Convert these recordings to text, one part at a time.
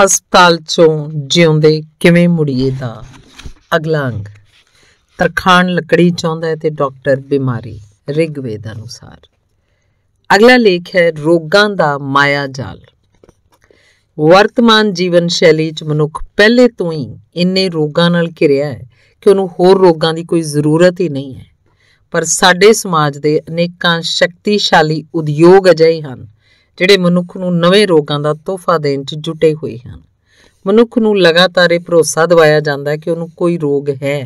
ਹਸਪਤਾਲ ਚੋਂ ਜਿਉਂਦੇ ਕਿਵੇਂ ਮੁੜੀਏ ਦਾ ਅਗਲਾ ਅੰਗ ਤਰਖਾਣ ਲੱਕੜੀ ਚਾਹੁੰਦਾ ਹੈ ਤੇ ਡਾਕਟਰ ਬਿਮਾਰੀ ਰਿਗਵੇਦ ਅਨੁਸਾਰ ਅਗਲਾ ਲੇਖ ਹੈ ਰੋਗਾਂ ਦਾ ਮਾਇਆ ਜਾਲ ਵਰਤਮਾਨ ਜੀਵਨ ਸ਼ੈਲੀ 'ਚ ਮਨੁੱਖ ਪਹਿਲੇ ਤੋਂ ਹੀ ਇੰਨੇ ਰੋਗਾਂ ਨਾਲ ਘਿਰਿਆ ਹੈ ਕਿ ਉਹਨੂੰ ਹੋਰ ਰੋਗਾਂ ਦੀ ਕੋਈ ਜ਼ਰੂਰਤ ਹੀ ਨਹੀਂ ਹੈ ਪਰ ਸਾਡੇ ਸਮਾਜ ਦੇ ਅਨੇਕਾਂ ਸ਼ਕਤੀਸ਼ਾਲੀ ਉਦਯੋਗ ਅਜਿਹੇ ਹਨ ਜਿਹੜੇ ਮਨੁੱਖ ਨੂੰ ਨਵੇਂ ਰੋਗਾਂ ਦਾ ਤੋਹਫਾ ਦੇਣ 'ਚ ਜੁਟੇ ਹੋਏ ਹਨ ਮਨੁੱਖ ਨੂੰ ਲਗਾਤਾਰ ਇਹ ਭਰੋਸਾ ਦਿਵਾਇਆ ਜਾਂਦਾ ਹੈ ਕਿ ਉਹਨੂੰ ਕੋਈ ਰੋਗ ਹੈ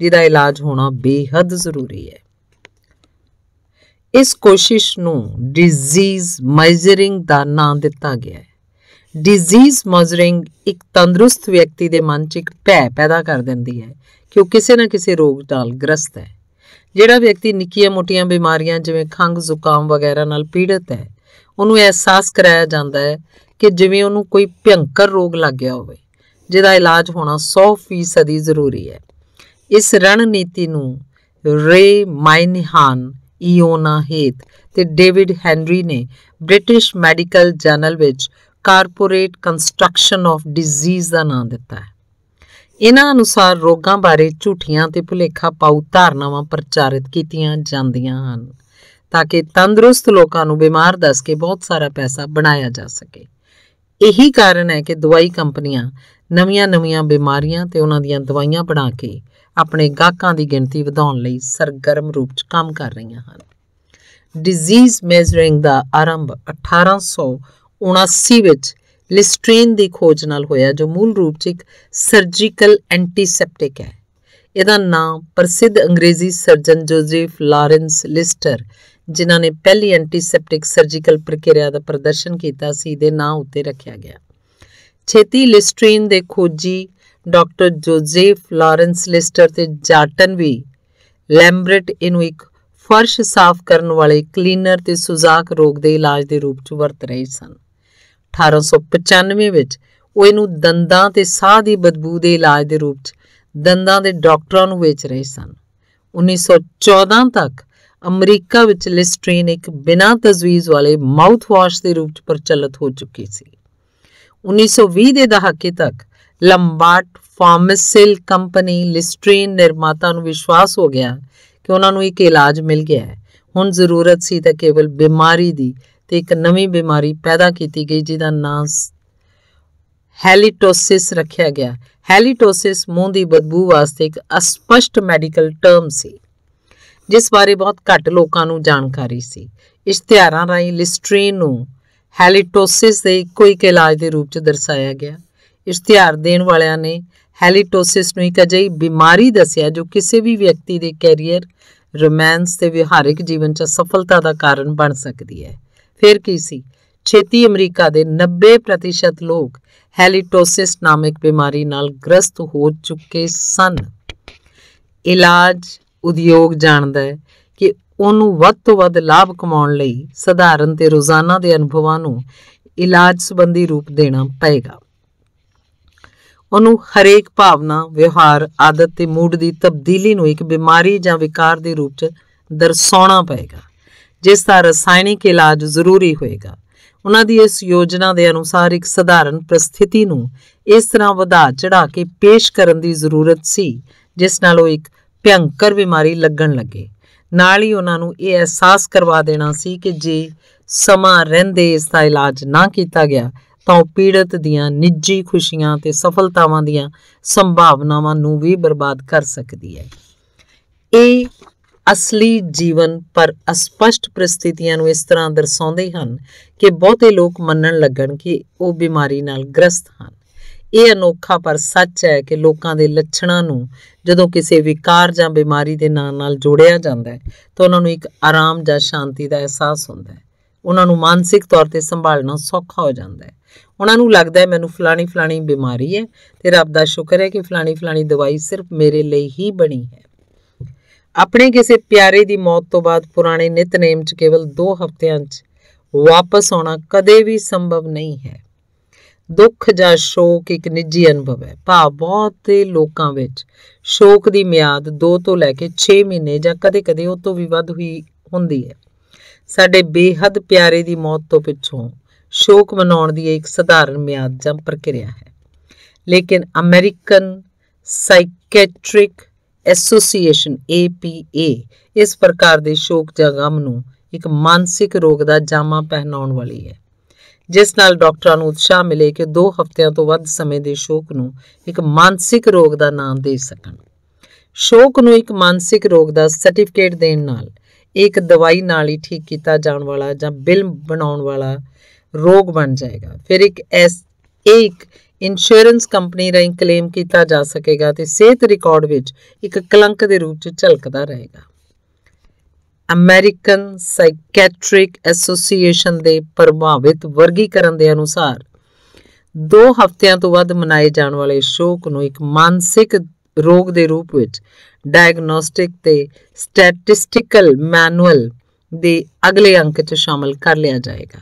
ਜਿਹਦਾ ਇਲਾਜ ਹੋਣਾ ਬੇਹੱਦ ਜ਼ਰੂਰੀ ਹੈ ਇਸ ਕੋਸ਼ਿਸ਼ ਨੂੰ ਡਿਜ਼ੀਜ਼ ਮੈਜ਼ਰਿੰਗ ਦਾ ਨਾਮ ਦਿੱਤਾ ਗਿਆ ਹੈ ਡਿਜ਼ੀਜ਼ ਮੈਜ਼ਰਿੰਗ ਇੱਕ ਤੰਦਰੁਸਤ ਵਿਅਕਤੀ ਦੇ ਮਨ 'ਚ ਇੱਕ ਭੈ ਪੈਦਾ ਕਰ ਦਿੰਦੀ ਹੈ ਕਿ ਉਹ ਕਿਸੇ ਨਾ ਕਿਸੇ ਰੋਗ ਨਾਲ ਗ੍ਰਸਤ ਹੈ ਜਿਹੜਾ ਵਿਅਕਤੀ ਨਿੱਕੀਆਂ-ਮੋਟੀਆਂ ਬਿਮਾਰੀਆਂ ਜਿਵੇਂ ਖੰਘ ਜ਼ੁਕਾਮ ਵਗੈਰਾ ਨਾਲ ਪੀੜਤ ਹੈ ਉਹਨੂੰ ਅਹਿਸਾਸ ਕਰਾਇਆ ਜਾਂਦਾ ਹੈ ਕਿ ਜਿਵੇਂ ਉਹਨੂੰ ਕੋਈ ਭਿਆੰਕਰ ਰੋਗ ਲੱਗ ਗਿਆ ਹੋਵੇ ਜਿਹਦਾ ਇਲਾਜ ਹੋਣਾ 100% ਦੀ ਜ਼ਰੂਰੀ ਹੈ ਇਸ ਰਣਨੀਤੀ ਨੂੰ ਰੇ ਮਾਈਨਹਾਨ ਇਓਨਾ ਹੇਤ ਤੇ ਡੇਵਿਡ ਹੈਨਰੀ ਨੇ ਬ੍ਰਿਟਿਸ਼ ਮੈਡੀਕਲ ਜਰਨਲ ਵਿੱਚ ਕਾਰਪੋਰੇਟ ਕੰਸਟਰਕਸ਼ਨ ਆਫ ਡਿਜ਼ੀਜ਼ ਦਾ ਨਾਮ ਦਿੱਤਾ ਹੈ ਇਹਨਾਂ ਅਨੁਸਾਰ ਰੋਗਾਂ ਬਾਰੇ ਝੂਠੀਆਂ ਤੇ ਭੁਲੇਖਾ ਪਾਉ ਧਾਰਨਾਵਾਂ ਪ੍ਰਚਾਰਿਤ ਕੀਤੀਆਂ ਜਾਂਦੀਆਂ ਹਨ ਤਾਂ ਕਿ ਤੰਦਰੁਸਤ ਲੋਕਾਂ ਨੂੰ ਬਿਮਾਰ ਦੱਸ ਕੇ ਬਹੁਤ ਸਾਰਾ ਪੈਸਾ ਬਣਾਇਆ ਜਾ ਸਕੇ ਇਹੀ ਕਾਰਨ ਹੈ ਕਿ ਦਵਾਈ ਕੰਪਨੀਆਂ ਨਵੀਆਂ-ਨਵੀਆਂ ਬਿਮਾਰੀਆਂ ਤੇ ਉਹਨਾਂ ਦੀਆਂ ਦਵਾਈਆਂ ਬਣਾ ਕੇ ਆਪਣੇ ਗਾਹਕਾਂ ਦੀ ਗਿਣਤੀ ਵਧਾਉਣ ਲਈ ਸਰਗਰਮ ਰੂਪ 'ਚ ਕੰਮ ਕਰ ਰਹੀਆਂ ਹਨ ਡਿਜ਼ੀਜ਼ ਮੈਜ਼ਰਿੰਗ ਦਾ ਆਰੰਭ 1879 ਵਿੱਚ ਲਿਸਟ੍ਰੀਨ ਦੀ ਖੋਜ ਨਾਲ ਹੋਇਆ ਜੋ ਮੂਲ ਰੂਪ 'ਚ ਇੱਕ ਸਰਜੀਕਲ ਐਂਟੀਸੈਪਟਿਕ ਹੈ ਇਹਦਾ ਨਾਮ ਪ੍ਰਸਿੱਧ ਅੰਗਰੇਜ਼ੀ ਸਰਜਨ ਜੋਜ਼ੇਫ ਲਾਰੈਂਸ ਲਿਸਟਰ ਜਿਨ੍ਹਾਂ ਨੇ ਪਹਿਲੀ ਐਂਟੀਸੈਪਟਿਕ ਸਰਜੀਕਲ ਪ੍ਰਕਿਰਿਆ ਦਾ ਪ੍ਰਦਰਸ਼ਨ ਕੀਤਾ ਸੀ ਦੇ ਨਾਂ ਉੱਤੇ ਰੱਖਿਆ ਗਿਆ ਛੇਤੀ ਲਿਸਟ੍ਰੀਨ ਦੇ ਖੋਜੀ ਡਾਕਟਰ ਜੋਜ਼ੇਫ ਲਾਰੈਂਸ ਲਿਸਟਰ ਤੇ ਜਾਟਨ ਵੀ ਲੈਂਬਰਟ ਇਹਨੂੰ ਇੱਕ ਫਰਸ਼ ਸਾਫ਼ ਕਰਨ ਵਾਲੇ ਕਲੀਨਰ ਤੇ ਸੁਜ਼ਾਕ ਰੋਗ ਦੇ ਇਲਾਜ ਦੇ ਰੂਪ 'ਚ ਵਰਤ ਰਹੇ ਸਨ 1895 ਵਿੱਚ ਉਹ ਇਹਨੂੰ ਦੰਦਾਂ ਤੇ ਸਾਹ ਦੀ ਬਦਬੂ ਦੇ ਇਲਾਜ ਦੇ ਰੂਪ 'ਚ ਦੰਦਾਂ ਦੇ ਡਾਕਟਰਾਂ ਨੂੰ ਵੇਚ ਰਹੇ ਸਨ 1914 ਤੱਕ ਅਮਰੀਕਾ ਵਿੱਚ ਲਿਸਟਰੀਨ ਇੱਕ ਬਿਨਾਂ ਤਜਵੀਜ਼ ਵਾਲੇ ਮਾਊਥ ਵਾਸ਼ ਦੇ ਰੂਪ ਵਿੱਚ ਪ੍ਰਚਲਿਤ ਹੋ ਚੁੱਕੀ ਸੀ 1920 ਦੇ ਦਹਾਕੇ ਤੱਕ ਲੰਬਾਟ ਫਾਰਮਾਸਿਲ ਕੰਪਨੀ ਲਿਸਟਰੀਨ ਨਿਰਮਾਤਾ ਨੂੰ ਵਿਸ਼ਵਾਸ ਹੋ ਗਿਆ ਕਿ ਉਹਨਾਂ ਨੂੰ ਇੱਕ ਇਲਾਜ ਮਿਲ ਗਿਆ ਹੈ ਹੁਣ ਜ਼ਰੂਰਤ ਸੀ ਤਾਂ ਕੇਵਲ ਬਿਮਾਰੀ ਦੀ ਤੇ ਇੱਕ ਨਵੀਂ ਬਿਮਾਰੀ ਪੈਦਾ ਕੀਤੀ ਗਈ ਜਿਹਦਾ ਨਾਮ ਹੈਲੀਟੋਸਿਸ ਰੱਖਿਆ ਗਿਆ ਹੈਲੀਟੋਸਿਸ ਮੂੰਹ ਦੀ ਬਦਬੂ ਵਾਸਤੇ ਇੱਕ ਅਸਪਸ਼ਟ ਮੈਡੀਕਲ ਟਰਮ ਸੀ ਜਿਸ ਬਾਰੇ ਬਹੁਤ ਘੱਟ ਲੋਕਾਂ ਨੂੰ ਜਾਣਕਾਰੀ ਸੀ ਇਸ਼ਤਿਹਾਰਾਂ ਰਾਹੀਂ ਲਿਸਟ੍ਰੀਨ ਨੂੰ ਹੈਲਿਟੋਸਿਸ ਦੇ ਇੱਕੋ ਇੱਕ ਇਲਾਜ ਦੇ ਰੂਪ 'ਚ ਦਰਸਾਇਆ ਗਿਆ ਇਸ਼ਤਿਹਾਰ ਦੇਣ ਵਾਲਿਆਂ ਨੇ ਹੈਲਿਟੋਸਿਸ ਨੂੰ ਇੱਕ ਅਜਿਹੀ ਬਿਮਾਰੀ ਦੱਸਿਆ ਜੋ ਕਿਸੇ ਵੀ ਵਿਅਕਤੀ ਦੇ ਕੈਰੀਅਰ ਰੋਮਾਂਸ ਤੇ ਵਿਹਾਰਿਕ ਜੀਵਨ 'ਚ ਸਫਲਤਾ ਦਾ ਕਾਰਨ ਬਣ ਸਕਦੀ ਹੈ ਫਿਰ ਕੀ ਸੀ ਛੇਤੀ ਅਮਰੀਕਾ ਦੇ 90% ਲੋਕ ਹੈਲਿਟੋਸਿਸ ਨਾਮਕ ਬਿਮਾਰੀ ਨਾਲ ਗ੍ਰਸਤ ਹੋ ਚੁੱਕੇ ਸਨ ਇਲਾਜ ਉਦਯੋਗ ਜਾਣਦਾ ਹੈ ਕਿ ਉਹਨੂੰ ਵੱਧ ਤੋਂ ਵੱਧ ਲਾਭ ਕਮਾਉਣ ਲਈ ਸਧਾਰਨ ਤੇ ਰੋਜ਼ਾਨਾ ਦੇ ਅਨੁਭਵਾਂ ਨੂੰ ਇਲਾਜ ਸੰਬੰਧੀ ਰੂਪ ਦੇਣਾ ਪਏਗਾ ਉਹਨੂੰ ਹਰੇਕ ਭਾਵਨਾ, ਵਿਵਹਾਰ, ਆਦਤ ਤੇ ਮੂਡ ਦੀ ਤਬਦੀਲੀ ਨੂੰ ਇੱਕ ਬਿਮਾਰੀ ਜਾਂ ਵਿਕਾਰ ਦੇ ਰੂਪ 'ਚ ਦਰਸਾਉਣਾ ਪਏਗਾ ਜਿਸ ਦਾ ਰਸਾਇਣਿਕ ਇਲਾਜ ਜ਼ਰੂਰੀ ਹੋਏਗਾ ਉਹਨਾਂ ਦੀ ਇਸ ਯੋਜਨਾ ਦੇ ਅਨੁਸਾਰ ਇੱਕ ਸਧਾਰਨ ਪ੍ਰਸਥਿਤੀ ਨੂੰ ਇਸ ਤਰ੍ਹਾਂ ਵਧਾ ਚੜਾ ਕੇ ਪੇਸ਼ ਕਰਨ ਦੀ ਜ਼ਰੂਰਤ ਸੀ ਜਿਸ ਨਾਲ ਉਹ ਇੱਕ ਭਿਆੰਕਰ ਬਿਮਾਰੀ ਲੱਗਣ ਲੱਗੇ ਨਾਲ ਹੀ ਉਹਨਾਂ ਨੂੰ ਇਹ ਅਹਿਸਾਸ ਕਰਵਾ ਦੇਣਾ ਸੀ ਕਿ ਜੇ ਸਮਾਂ ਰਹਿੰਦੇ ਇਸ ਦਾ ਇਲਾਜ ਨਾ ਕੀਤਾ ਗਿਆ ਤਾਂ ਉਹ ਪੀੜਤ ਦੀਆਂ ਨਿੱਜੀ ਖੁਸ਼ੀਆਂ ਤੇ ਸਫਲਤਾਵਾਂ ਦੀਆਂ ਸੰਭਾਵਨਾਵਾਂ ਨੂੰ ਵੀ ਬਰਬਾਦ ਕਰ ਸਕਦੀ ਹੈ ਇਹ ਅਸਲੀ ਜੀਵਨ ਪਰ ਅਸਪਸ਼ਟ ਪ੍ਰਸਥਿਤੀਆਂ ਨੂੰ ਇਸ ਤਰ੍ਹਾਂ ਦਰਸਾਉਂਦੇ ਹਨ ਕਿ ਬਹੁਤੇ ਲੋਕ ਮੰਨਣ ਲੱਗਣ ਕਿ ਉਹ ਬਿਮਾਰੀ ਨਾਲ ਗ੍ਰਸਤ ਹਨ ਇਹ ਅਨੋਖਾ ਪਰ ਸੱਚ ਹੈ ਕਿ ਲੋਕਾਂ ਦੇ ਲੱਛਣਾਂ ਨੂੰ ਜਦੋਂ ਕਿਸੇ ਵਿਕਾਰ ਜਾਂ ਬਿਮਾਰੀ ਦੇ ਨਾਂ ਨਾਲ ਜੋੜਿਆ ਜਾਂਦਾ ਹੈ ਤਾਂ ਉਹਨਾਂ ਨੂੰ ਇੱਕ ਆਰਾਮ ਜਾਂ ਸ਼ਾਂਤੀ ਦਾ ਅਹਿਸਾਸ ਹੁੰਦਾ ਹੈ ਉਹਨਾਂ ਨੂੰ ਮਾਨਸਿਕ ਤੌਰ ਤੇ ਸੰਭਾਲਣਾ ਸੌਖਾ ਹੋ ਜਾਂਦਾ ਹੈ ਉਹਨਾਂ ਨੂੰ ਲੱਗਦਾ ਹੈ ਮੈਨੂੰ ਫਲਾਣੀ ਫਲਾਣੀ ਬਿਮਾਰੀ ਹੈ ਤੇ ਰੱਬ ਦਾ ਸ਼ੁਕਰ ਹੈ ਕਿ ਫਲਾਣੀ ਫਲਾਣੀ ਦਵਾਈ ਸਿਰਫ ਮੇਰੇ ਲਈ ਹੀ ਬਣੀ ਹੈ ਆਪਣੇ ਕਿਸੇ ਪਿਆਰੇ ਦੀ ਮੌਤ ਤੋਂ ਬਾਅਦ ਪੁਰਾਣੇ ਨਿਤਨੇਮ 'ਚ ਕੇਵਲ 2 ਹਫ਼ਤਿਆਂ 'ਚ ਵਾਪਸ ਆਉਣਾ ਕਦੇ ਵੀ ਸੰਭਵ ਨਹੀਂ ਹੈ ਦੁੱਖ ਜਾਂ ਸ਼ੋਕ ਇੱਕ ਨਿੱਜੀ ਅਨੁਭਵ ਹੈ ਭਾਵ ਬਹੁਤ ਲੋਕਾਂ ਵਿੱਚ ਸ਼ੋਕ ਦੀ ਮਿਆਦ 2 ਤੋਂ ਲੈ ਕੇ 6 ਮਹੀਨੇ ਜਾਂ ਕਦੇ-ਕਦੇ ਉਸ ਤੋਂ ਵੀ ਵੱਧ ਹੋਈ ਹੁੰਦੀ ਹੈ ਸਾਡੇ ਬੇਹੱਦ ਪਿਆਰੇ ਦੀ ਮੌਤ ਤੋਂ ਪਿੱਛੋਂ ਸ਼ੋਕ ਮਨਾਉਣ ਦੀ ਇੱਕ ਸਧਾਰਨ ਮਿਆਦ ਜਾਂ ਪ੍ਰਕਿਰਿਆ ਹੈ ਲੇਕਿਨ ਅਮਰੀਕਨ ਸਾਈਕੈਟ੍ਰਿਕ ਐਸੋਸੀਏਸ਼ਨ APA ਇਸ ਪ੍ਰਕਾਰ ਦੇ ਸ਼ੋਕ ਜਾਂ ਗਮ ਨੂੰ ਇੱਕ ਮਾਨਸਿਕ ਰੋਗ ਦਾ ਜਾਮਾ ਪਹਿਨਾਉਣ ਵਾਲੀ ਹੈ ਜਿਸ ਨਾਲ ਡਾਕਟਰਾਂ ਨੂੰ ਉਤਸ਼ਾਹ ਮਿਲੇ ਕਿ 2 ਹਫ਼ਤਿਆਂ ਤੋਂ ਵੱਧ ਸਮੇਂ ਦੇ ਸ਼ੋਕ ਨੂੰ ਇੱਕ ਮਾਨਸਿਕ ਰੋਗ ਦਾ ਨਾਮ ਦੇ ਸਕਣ ਸ਼ੋਕ ਨੂੰ ਇੱਕ ਮਾਨਸਿਕ ਰੋਗ ਦਾ ਸਰਟੀਫਿਕੇਟ ਦੇਣ ਨਾਲ ਇੱਕ ਦਵਾਈ ਨਾਲ ਹੀ ਠੀਕ ਕੀਤਾ ਜਾਣ ਵਾਲਾ ਜਾਂ ਬਿਲ ਬਣਾਉਣ ਵਾਲਾ ਰੋਗ ਬਣ ਜਾਏਗਾ ਫਿਰ ਇੱਕ ਐਸ ਇੱਕ ਇੰਸ਼ੋਰੈਂਸ ਕੰਪਨੀ ਰਾਹੀਂ ਕਲੇਮ ਕੀਤਾ ਜਾ ਸਕੇਗਾ ਤੇ ਸਿਹਤ ਰਿਕਾਰਡ ਵਿੱਚ ਇੱਕ ਕਲੰਕ ਦੇ ਰੂਪ 'ਚ ਝਲਕਦਾ ਰਹੇਗਾ ਅਮਰੀਕਨ ਸਾਈਕੈਟ੍ਰਿਕ ਐਸੋਸੀਏਸ਼ਨ ਦੇ ਪ੍ਰਭਾਵਿਤ ਵਰਗੀਕਰਨ ਦੇ ਅਨੁਸਾਰ 2 ਹਫ਼ਤਿਆਂ ਤੋਂ ਵੱਧ ਮਨਾਏ ਜਾਣ ਵਾਲੇ ਸ਼ੋਕ ਨੂੰ ਇੱਕ ਮਾਨਸਿਕ ਰੋਗ ਦੇ ਰੂਪ ਵਿੱਚ ਡਾਇਗਨੋਸਟਿਕ ਤੇ ਸਟੈਟਿਸਟੀਕਲ ਮੈਨੂਅਲ ਦੇ ਅਗਲੇ ਅੰਕ 'ਚ ਸ਼ਾਮਲ ਕਰ ਲਿਆ ਜਾਏਗਾ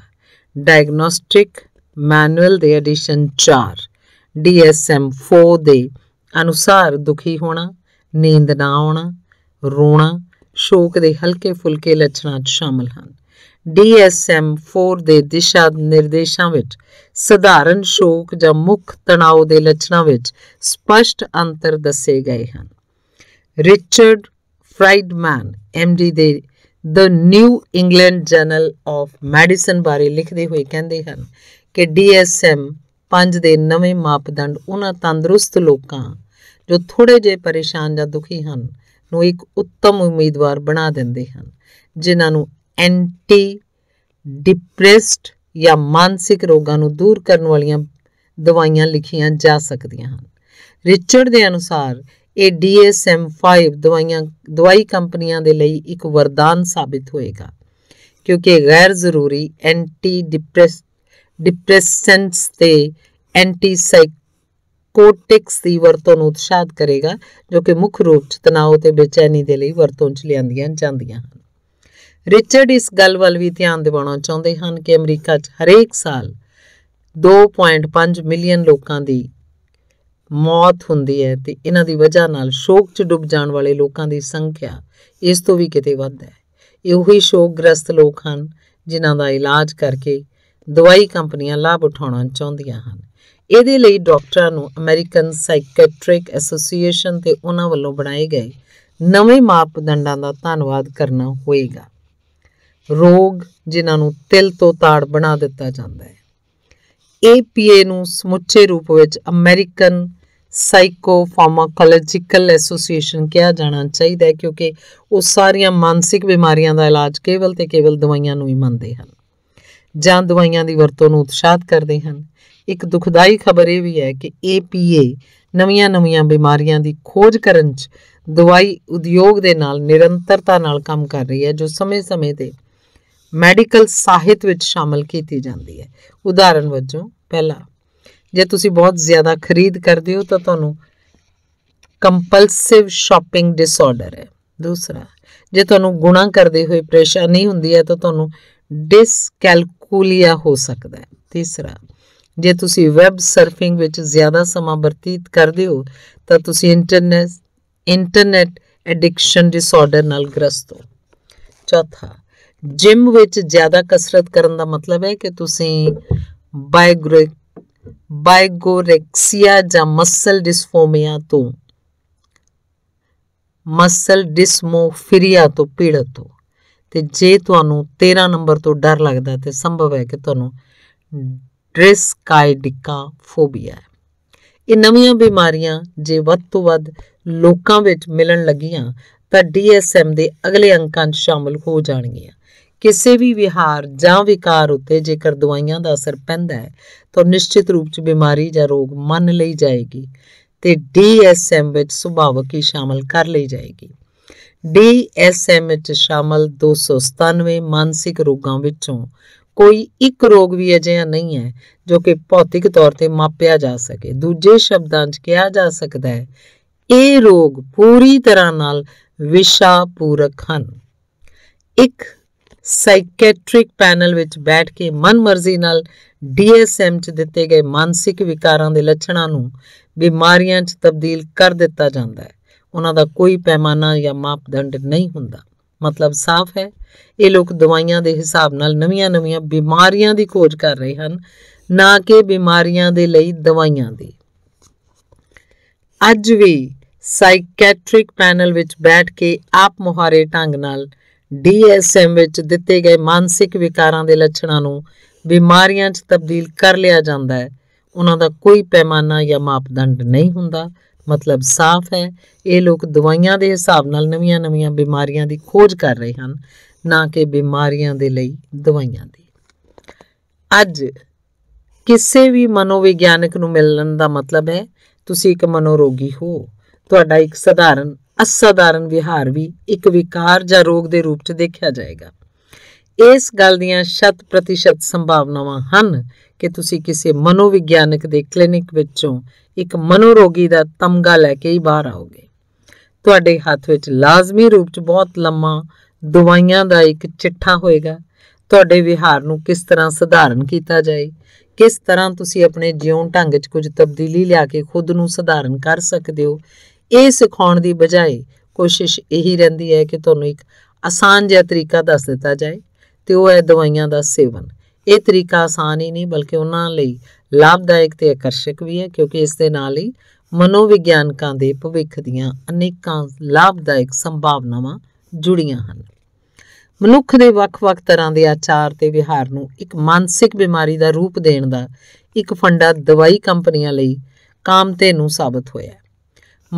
ਡਾਇਗਨੋਸਟਿਕ ਮੈਨੂਅਲ ਦੇ ਐਡੀਸ਼ਨ 4 DSM-4 ਦੇ ਅਨੁਸਾਰ ਦੁਖੀ ਹੋਣਾ ਨੀਂਦ ਨਾ ਆਉਣਾ ਰੋਣਾ ਸ਼ੋਕ ਦੇ ਹਲਕੇ-ਫੁਲਕੇ ਲੱਛਣਾਂ 'ਚ ਸ਼ਾਮਲ ਹਨ DSM-4 ਦੇ ਦਿਸ਼ਾ ਨਿਰਦੇਸ਼ਾਂ ਵਿੱਚ ਸਧਾਰਨ ਸ਼ੋਕ ਜਾਂ ਮੁੱਖ ਤਣਾਅ ਦੇ ਲੱਛਣਾਂ ਵਿੱਚ ਸਪਸ਼ਟ ਅੰਤਰ ਦੱਸੇ ਗਏ ਹਨ ਰਿਚਰਡ ਫਰਾਈਡਮੈਨ MD ਦੇ the New England journal of medicine ਬਾਰੇ ਲਿਖਦੇ ਹੋਏ ਕਹਿੰਦੇ ਹਨ ਕਿ DSM 5 ਦੇ ਨਵੇਂ ਮਾਪਦੰਡ ਉਹਨਾਂ ਤੰਦਰੁਸਤ ਲੋਕਾਂ ਜੋ ਥੋੜੇ ਜੇ ਪਰੇਸ਼ਾਨ ਜਾਂ ਦੁਖੀ ਹਨ ਨੂੰ ਇੱਕ ਉੱਤਮ ਉਮੀਦਵਾਰ ਬਣਾ ਦਿੰਦੇ ਹਨ ਜਿਨ੍ਹਾਂ ਨੂੰ ਐਂਟੀ ਡਿਪਰੈਸਡ ਜਾਂ ਮਾਨਸਿਕ ਰੋਗਾਂ ਨੂੰ ਦੂਰ ਕਰਨ ਵਾਲੀਆਂ ਦਵਾਈਆਂ ਲਿਖੀਆਂ ਜਾ ਸਕਦੀਆਂ ਹਨ ਰਿਚਰਡ ਦੇ ਅਨੁਸਾਰ ਇਹ DSM-5 ਦਵਾਈਆਂ ਦਵਾਈ ਕੰਪਨੀਆਂ ਦੇ ਲਈ ਇੱਕ ਵਰਦਾਨ ਸਾਬਿਤ ਹੋਏਗਾ ਕਿਉਂਕਿ ਗੈਰ ਜ਼ਰੂਰੀ ਐਂਟੀ ਡਿਪਰੈਸ ਡਿਪਰੈਸੈਂਟਸ ਤੇ ਐਂਟੀ ਕੋਰਟਿਕਸ ਦੀ ਵਰਤੋਂ ਨੂੰ ਉਤਸ਼ਾਹਤ ਕਰੇਗਾ ਜੋ ਕਿ ਮੁੱਖ ਰੂਪ 'ਚ ਤਣਾਅ ਤੇ ਬੇਚੈਨੀ ਦੇ ਲਈ ਵਰਤੋਂ 'ਚ ਲਿਆਂਦੀਆਂ ਜਾਂਦੀਆਂ ਹਨ ਰਿਚਰਡ ਇਸ ਗੱਲ ਵੱਲ ਵੀ ਧਿਆਨ ਦਿਵਾਉਣਾ ਚਾਹੁੰਦੇ ਹਨ ਕਿ ਅਮਰੀਕਾ 'ਚ ਹਰੇਕ ਸਾਲ 2.5 ਮਿਲੀਅਨ ਲੋਕਾਂ ਦੀ ਮੌਤ ਹੁੰਦੀ ਹੈ ਤੇ ਇਹਨਾਂ ਦੀ ਵਜ੍ਹਾ ਨਾਲ ਸ਼ੋਕ 'ਚ ਡੁੱਬ ਜਾਣ ਵਾਲੇ ਲੋਕਾਂ ਦੀ ਸੰਖਿਆ ਇਸ ਤੋਂ ਵੀ ਕਿਤੇ ਵੱਧ ਹੈ ਇਹੋ ਹੀ ਸ਼ੋਕਗ੍ਰਸਤ ਲੋਕ ਹਨ ਜਿਨ੍ਹਾਂ ਦਾ ਇਲਾਜ ਕਰਕੇ ਦਵਾਈ ਕੰਪਨੀਆਂ ਲਾਭ ਉਠਾਉਣਾ ਚਾਹੁੰਦੀਆਂ ਹਨ ਇਹਦੇ ਲਈ ਡਾਕਟਰਾਂ ਨੂੰ ਅਮਰੀਕਨ ਸਾਈਕੈਟ੍ਰਿਕ ਐਸੋਸੀਏਸ਼ਨ ਤੇ ਉਹਨਾਂ ਵੱਲੋਂ ਬਣਾਏ ਗਏ ਨਵੇਂ ਮਾਪਦੰਡਾਂ ਦਾ ਧੰਨਵਾਦ ਕਰਨਾ ਹੋਏਗਾ ਰੋਗ ਜਿਨ੍ਹਾਂ ਨੂੰ ਤਿਲ ਤੋਂ ਤਾੜ ਬਣਾ ਦਿੱਤਾ ਜਾਂਦਾ ਹੈ ਏਪੀਏ ਨੂੰ ਸਮੁੱਚੇ ਰੂਪ ਵਿੱਚ ਅਮਰੀਕਨ ਸਾਈਕੋਫਾਰਮਾਕੋਲੋਜੀਕਲ ਐਸੋਸੀਏਸ਼ਨ ਕਿਹਾ ਜਾਣਾ ਚਾਹੀਦਾ ਹੈ ਕਿਉਂਕਿ ਉਹ ਸਾਰੀਆਂ ਮਾਨਸਿਕ ਬਿਮਾਰੀਆਂ ਦਾ ਇਲਾਜ ਕੇਵਲ ਤੇ ਕੇਵਲ ਦਵਾਈਆਂ ਨੂੰ ਹੀ ਮੰਨਦੇ ਹਨ ਜਾਂ ਦਵਾਈਆਂ ਦੀ ਵਰਤੋਂ ਨੂੰ ਉਤਸ਼ਾਹਤ ਕਰਦੇ ਹਨ ਇੱਕ ਦੁਖਦਾਈ ਖਬਰ ਇਹ ਵੀ ਹੈ ਕਿ APA ਨਵੀਆਂ-ਨਵੀਆਂ ਬਿਮਾਰੀਆਂ ਦੀ ਖੋਜ ਕਰਨ 'ਚ ਦਵਾਈ ਉਦਯੋਗ ਦੇ ਨਾਲ ਨਿਰੰਤਰਤਾ ਨਾਲ ਕੰਮ ਕਰ ਰਹੀ ਹੈ ਜੋ ਸਮੇਂ-ਸਮੇਂ ਤੇ ਮੈਡੀਕਲ ਸਾਹਿਤ ਵਿੱਚ ਸ਼ਾਮਲ ਕੀਤੀ ਜਾਂਦੀ ਹੈ ਉਦਾਹਰਨ ਵਜੋਂ ਪਹਿਲਾ ਜੇ ਤੁਸੀਂ ਬਹੁਤ ਜ਼ਿਆਦਾ ਖਰੀਦ ਕਰਦੇ ਹੋ ਤਾਂ ਤੁਹਾਨੂੰ ਕੰਪਲਸਿਵ ਸ਼ਾਪਿੰਗ ਡਿਸਆਰਡਰ ਹੈ ਦੂਸਰਾ ਜੇ ਤੁਹਾਨੂੰ ਗੁਣਾ ਕਰਦੇ ਹੋਏ ਪਰੇਸ਼ਾਨੀ ਹੁੰਦੀ ਹੈ ਤਾਂ ਤੁਹਾਨੂੰ ਡਿਸਕੈਲਕੂਲੀਆ ਹੋ ਸਕਦਾ ਹੈ ਤੀਸਰਾ ਜੇ ਤੁਸੀਂ ਵੈਬ ਸਰਫਿੰਗ ਵਿੱਚ ਜ਼ਿਆਦਾ ਸਮਾਂ ਬਰਤੀਤ ਕਰਦੇ ਹੋ ਤਾਂ ਤੁਸੀਂ ਇੰਟਰਨੈਟ ਇੰਟਰਨੈਟ ਐਡਿਕਸ਼ਨ ਡਿਸਆਰਡਰ ਨਾਲ ਗ੍ਰਸਤ ਹੋ ਚੌਥਾ ਜਿਮ ਵਿੱਚ ਜ਼ਿਆਦਾ ਕਸਰਤ ਕਰਨ ਦਾ ਮਤਲਬ ਹੈ ਕਿ ਤੁਸੀਂ ਬਾਇਗੋਰੈਕਸੀਆ ਜਾਂ ਮਸਲ ਡਿਸਫੋਮੀਆ ਤੋਂ ਮਸਲ ਡਿਸਮੋਫਰੀਆ ਤੋਂ ਪੀੜਤ ਹੋ ਤੇ ਜੇ ਤੁਹਾਨੂੰ 13 ਨੰਬਰ ਤੋਂ ਡਰ ਲੱਗਦਾ ਤੇ ਸੰਭਵ ਹੈ ਕਿ ਤੁਹਾਨੂੰ ਫੋਬੀਆ ਹੈ ਇਹ ਨਵੀਆਂ ਬਿਮਾਰੀਆਂ ਜੇ ਵੱਧ ਤੋਂ ਵੱਧ ਲੋਕਾਂ ਵਿੱਚ ਮਿਲਣ ਲੱਗੀਆਂ ਤਾਂ ਡੀਐਸਐਮ ਦੇ ਅਗਲੇ ਅੰਕਾਂ 'ਚ ਸ਼ਾਮਲ ਹੋ ਜਾਣਗੀਆਂ ਕਿਸੇ ਵੀ ਵਿਹਾਰ ਜਾਂ ਵਿਕਾਰ ਉੱਤੇ ਜੇਕਰ ਦਵਾਈਆਂ ਦਾ ਅਸਰ ਪੈਂਦਾ ਹੈ ਤਾਂ ਨਿਸ਼ਚਿਤ ਰੂਪ 'ਚ ਬਿਮਾਰੀ ਜਾਂ ਰੋਗ ਮੰਨ ਲਈ ਜਾਏਗੀ ਤੇ ਡੀਐਸਐਮ ਵਿੱਚ ਸੁਭਾਵਕ ਹੀ ਸ਼ਾਮਲ ਕਰ ਲਈ ਜਾਏਗੀ ਡੀਐਸਐਮ ਵਿੱਚ ਸ਼ਾਮਲ 297 ਮਾਨਸਿਕ ਰੋਗਾਂ ਵਿੱਚੋਂ ਕੋਈ ਇੱਕ ਰੋਗ ਵੀ ਅਜਿਹਾ ਨਹੀਂ ਹੈ ਜੋ ਕਿ ਭੌਤਿਕ ਤੌਰ ਤੇ ਮਾਪਿਆ ਜਾ ਸਕੇ ਦੂਜੇ ਸ਼ਬਦਾਂ 'ਚ ਕਿਹਾ ਜਾ ਸਕਦਾ ਹੈ ਇਹ ਰੋਗ ਪੂਰੀ ਤਰ੍ਹਾਂ ਨਾਲ ਵਿਸ਼ਾ ਪੂਰਕ ਹਨ ਇੱਕ ਸਾਈਕੈਟ੍ਰਿਕ ਪੈਨਲ ਵਿੱਚ ਬੈਠ ਕੇ ਮਨਮਰਜ਼ੀ ਨਾਲ ਡੀਐਸਐਮ 'ਚ ਦਿੱਤੇ ਗਏ ਮਾਨਸਿਕ ਵਿਕਾਰਾਂ ਦੇ ਲੱਛਣਾਂ ਨੂੰ ਬਿਮਾਰੀਆਂ 'ਚ ਤਬਦੀਲ ਕਰ ਦਿੱਤਾ ਜਾਂਦਾ ਹੈ ਉਹਨਾਂ ਦਾ ਕੋਈ ਪੈਮਾਨਾ ਜਾਂ ਮਾਪਦੰਡ ਨਹੀਂ ਹੁੰਦਾ ਮਤਲਬ ਸਾਫ਼ ਹੈ ਇਹ ਲੋਕ ਦਵਾਈਆਂ ਦੇ ਹਿਸਾਬ ਨਾਲ ਨਵੀਆਂ-ਨਵੀਆਂ ਬਿਮਾਰੀਆਂ ਦੀ ਖੋਜ ਕਰ ਰਹੇ ਹਨ ਨਾ ਕਿ ਬਿਮਾਰੀਆਂ ਦੇ ਲਈ ਦਵਾਈਆਂ ਦੀ ਅੱਜ ਵੀ ਸਾਈਕੈਟ੍ਰਿਕ ਪੈਨਲ ਵਿੱਚ ਬੈਠ ਕੇ ਆਪ ਮੁਹਾਰੇ ਢੰਗ ਨਾਲ ਡੀਐਸਐਮ ਵਿੱਚ ਦਿੱਤੇ ਗਏ ਮਾਨਸਿਕ ਵਿਕਾਰਾਂ ਦੇ ਲੱਛਣਾਂ ਨੂੰ ਬਿਮਾਰੀਆਂ 'ਚ ਤਬਦੀਲ ਕਰ ਲਿਆ ਜਾਂਦਾ ਹੈ ਉਹਨਾਂ ਦਾ ਕੋਈ ਪੈਮਾਨਾ ਜਾਂ ਮਾਪਦੰਡ ਨਹੀਂ ਹੁੰਦਾ ਮਤਲਬ ਸਾਫ਼ ਹੈ ਇਹ ਲੋਕ ਦਵਾਈਆਂ ਦੇ ਹਿਸਾਬ ਨਾਲ ਨਵੀਆਂ-ਨਵੀਆਂ ਬਿਮਾਰੀਆਂ ਦੀ ਖੋਜ ਕਰ ਰਹੇ ਹਨ ਨਾ ਕਿ ਬਿਮਾਰੀਆਂ ਦੇ ਲਈ ਦਵਾਈਆਂ ਦੀ ਅੱਜ ਕਿਸੇ ਵੀ ਮਨੋਵਿਗਿਆਨਕ ਨੂੰ ਮਿਲਣ ਦਾ ਮਤਲਬ ਹੈ ਤੁਸੀਂ ਇੱਕ ਮਨੋਰੋਗੀ ਹੋ ਤੁਹਾਡਾ ਇੱਕ ਸਧਾਰਨ ਅਸਧਾਰਨ ਵਿਹਾਰ ਵੀ ਇੱਕ ਵਿਕਾਰ ਜਾਂ ਰੋਗ ਦੇ ਰੂਪ 'ਚ ਦੇਖਿਆ ਜਾਏਗਾ ਇਸ ਗੱਲ ਦੀਆਂ 100% ਸੰਭਾਵਨਾਵਾਂ ਹਨ ਕਿ ਤੁਸੀਂ ਕਿਸੇ ਮਨੋਵਿਗਿਆਨਕ ਦੇ ਕਲੀਨਿਕ ਵਿੱਚੋਂ ਇੱਕ ਮਨੋਰੋਗੀ ਦਾ ਤਮਗਾ ਲੈ ਕੇ ਹੀ ਬਾਹਰ ਆਓਗੇ ਤੁਹਾਡੇ ਹੱਥ ਵਿੱਚ ਲਾਜ਼ਮੀ ਰੂਪ 'ਚ ਬਹੁਤ ਲੰਮਾ ਦਵਾਈਆਂ ਦਾ ਇੱਕ ਚਿੱਠਾ ਹੋਏਗਾ ਤੁਹਾਡੇ ਵਿਹਾਰ ਨੂੰ ਕਿਸ ਤਰ੍ਹਾਂ ਸੁਧਾਰਨ ਕੀਤਾ ਜਾਏ ਕਿਸ ਤਰ੍ਹਾਂ ਤੁਸੀਂ ਆਪਣੇ ਜਿਉਣ ਢੰਗ 'ਚ ਕੁਝ ਤਬਦੀਲੀ ਲਿਆ ਕੇ ਖੁਦ ਨੂੰ ਸੁਧਾਰਨ ਕਰ ਸਕਦੇ ਹੋ ਇਹ ਸਿਖਾਉਣ ਦੀ ਬਜਾਏ ਕੋਸ਼ਿਸ਼ ਇਹੀ ਰਹਿੰਦੀ ਹੈ ਕਿ ਤੁਹਾਨੂੰ ਇੱਕ ਆਸਾਨ ਜਿਹਾ ਤਰੀਕਾ ਦੱਸ ਦਿੱਤਾ ਜਾਏ ਤੇ ਉਹ ਹੈ ਦਵਾਈਆਂ ਦਾ ਸੇਵਨ ਇਹ ਤਰੀਕਾ ਆਸਾਨ ਹੀ ਨਹੀਂ ਬਲਕਿ ਉਹਨਾਂ ਲਈ ਲਾਭਦਾਇਕ ਤੇ ਆਕਰਸ਼ਕ ਵੀ ਹੈ ਕਿਉਂਕਿ ਇਸ ਦੇ ਨਾਲ ਹੀ ਮਨੋਵਿਗਿਆਨਕਾਂ ਦੇ ਭਵਿੱਖ ਦੀਆਂ ਅਨੇਕਾਂ ਲਾਭਦਾਇਕ ਸੰਭਾਵਨਾਵਾਂ ਜੁੜੀਆਂ ਹਨ ਮਨੁੱਖ ਦੇ ਵੱਖ-ਵੱਖ ਤਰ੍ਹਾਂ ਦੇ ਆਚਾਰ ਤੇ ਵਿਹਾਰ ਨੂੰ ਇੱਕ ਮਾਨਸਿਕ ਬਿਮਾਰੀ ਦਾ ਰੂਪ ਦੇਣ ਦਾ ਇੱਕ ਫੰਡਾ ਦਵਾਈ ਕੰਪਨੀਆਂ ਲਈ ਕਾਮਤੇ ਨੂੰ ਸਾਬਤ ਹੋਇਆ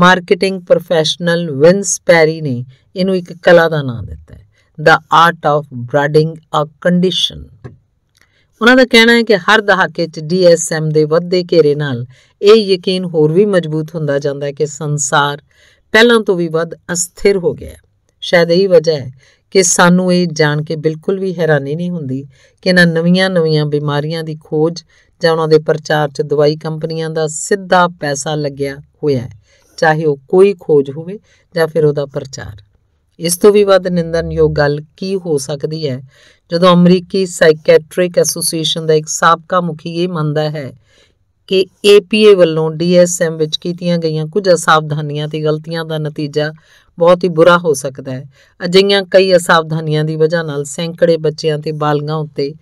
ਮਾਰਕੀਟਿੰਗ ਪ੍ਰੋਫੈਸ਼ਨਲ ਵਿੰਸ ਪੈਰੀ ਨੇ ਇਹਨੂੰ ਇੱਕ ਕਲਾ ਦਾ ਨਾਮ ਦਿੱਤਾ ਹੈ ਦਾ art of branding a condition ਉਹਨਾਂ ਦਾ ਕਹਿਣਾ ਹੈ ਕਿ ਹਰ ਦਹਾਕੇ 'ਚ ਡੀਐਸਐਮ ਦੇ ਵੱਧਦੇ ਘੇਰੇ ਨਾਲ ਇਹ ਯਕੀਨ ਹੋਰ ਵੀ ਮਜ਼ਬੂਤ ਹੁੰਦਾ ਜਾਂਦਾ ਹੈ ਕਿ ਸੰਸਾਰ ਪਹਿਲਾਂ ਤੋਂ ਵੀ ਵੱਧ ਅਸਥਿਰ ਹੋ ਗਿਆ ਹੈ ਸ਼ਾਇਦ ਇਹੀ ਵਜ੍ਹਾ ਹੈ ਕਿ ਸਾਨੂੰ ਇਹ ਜਾਣ ਕੇ ਬਿਲਕੁਲ ਵੀ ਹੈਰਾਨੀ ਨਹੀਂ ਹੁੰਦੀ ਕਿ ਇਹਨਾਂ ਨਵੀਆਂ-ਨਵੀਆਂ ਬਿਮਾਰੀਆਂ ਦੀ ਖੋਜ ਜਾਂ ਉਹਨਾਂ ਦੇ ਪ੍ਰਚਾਰ 'ਚ ਦਵਾਈ ਕੰਪਨੀਆਂ ਦਾ ਸਿੱਧਾ ਪੈਸਾ ਲੱਗਿਆ ਹੋਇਆ ਹੈ ਚਾਹੇ ਉਹ ਕੋਈ ਖੋਜ ਹੋਵੇ ਜਾਂ ਫਿਰ ਉਹਦਾ ਪ੍ਰਚਾਰ ਇਸ ਤੋਂ ਵੀ ਵੱਧ ਨਿੰਦਨਯੋਗ ਗੱਲ ਕੀ ਹੋ ਸਕਦੀ ਹੈ ਜਦੋਂ ਅਮਰੀਕੀ ਸਾਈਕੈਟ੍ਰਿਕ ਐਸੋਸੀਏਸ਼ਨ ਦਾ ਇੱਕ ਸਾਬਕਾ ਮੁਖੀ ਇਹ ਮੰਨਦਾ ਹੈ ਕਿ ਏਪੀਏ ਵੱਲੋਂ ਡੀਐਸਐਮ ਵਿੱਚ ਕੀਤੀਆਂ ਗਈਆਂ ਕੁਝ ਅਸਾਵਧਾਨੀਆਂ ਤੇ ਗਲਤੀਆਂ ਦਾ ਨਤੀਜਾ ਬਹੁਤ ਹੀ ਬੁਰਾ ਹੋ ਸਕਦਾ ਹੈ ਅਜਿਹੀਆਂ ਕਈ ਅਸਾਵਧਾਨੀਆਂ ਦੀ ਵਜ੍ਹਾ ਨਾਲ ਸੈਂਕੜੇ ਬੱਚਿਆਂ ਤੇ ਬਾਲਗਾਂ ਉੱਤੇ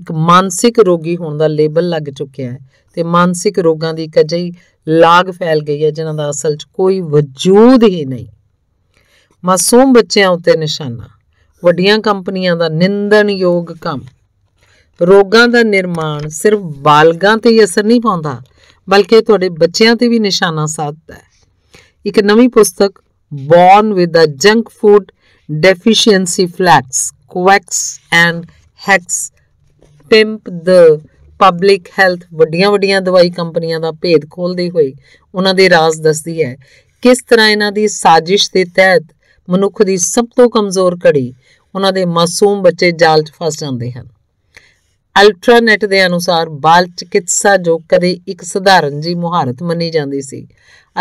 ਇੱਕ ਮਾਨਸਿਕ ਰੋਗੀ ਹੋਣ ਦਾ ਲੇਬਲ ਲੱਗ ਚੁੱਕਿਆ ਹੈ ਤੇ ਮਾਨਸਿਕ ਰੋਗਾਂ ਦੀ ਕਜਈ ਲਾਗ ਫੈਲ ਗਈ ਹੈ ਜਿਨ੍ਹਾਂ ਦਾ ਅਸਲ 'ਚ ਕੋਈ ਵਜੂਦ ਹੀ ਨਹੀਂ ਮਾਸੂਮ ਬੱਚਿਆਂ ਉੱਤੇ ਨਿਸ਼ਾਨਾ ਵੱਡੀਆਂ ਕੰਪਨੀਆਂ ਦਾ ਨਿੰਦਣਯੋਗ ਕੰਮ ਰੋਗਾਂ ਦਾ ਨਿਰਮਾਣ ਸਿਰਫ ਬਾਲਗਾਂ ਤੇ ਹੀ ਅਸਰ ਨਹੀਂ ਪਾਉਂਦਾ ਬਲਕਿ ਤੁਹਾਡੇ ਬੱਚਿਆਂ ਤੇ ਵੀ ਨਿਸ਼ਾਨਾ ਸਾਧਦਾ ਹੈ ਇੱਕ ਨਵੀਂ ਪੁਸਤਕ born with a junk food deficiency flacks quacks and hacks pimp the public health ਵੱਡੀਆਂ-ਵੱਡੀਆਂ ਦਵਾਈ ਕੰਪਨੀਆਂ ਦਾ ਭੇਦ ਖੋਲਦੇ ਹੋਏ ਉਹਨਾਂ ਦੇ ਰਾਜ਼ ਦੱਸਦੀ ਹੈ ਕਿਸ ਤਰ੍ਹਾਂ ਇਹਨਾਂ ਦੀ ਸਾਜ਼ਿਸ਼ ਦੇ ਤਹਿਤ ਮਨੁੱਖ ਦੀ ਸਭ ਤੋਂ ਕਮਜ਼ੋਰ ਘੜੀ ਉਹਨਾਂ ਦੇ ਮਾਸੂਮ ਬੱਚੇ ਜਾਲ 'ਚ ਫਸ ਜਾਂਦੇ ਹਨ ਅਲਟਰਨੇਟ ਦੇ ਅਨੁਸਾਰ ਬਾਲ ਚਿਕਿਤਸਾ ਜੋ ਕਦੇ ਇੱਕ ਸਧਾਰਨ ਜੀ ਮੁਹਾਰਤ ਮੰਨੀ ਜਾਂਦੀ ਸੀ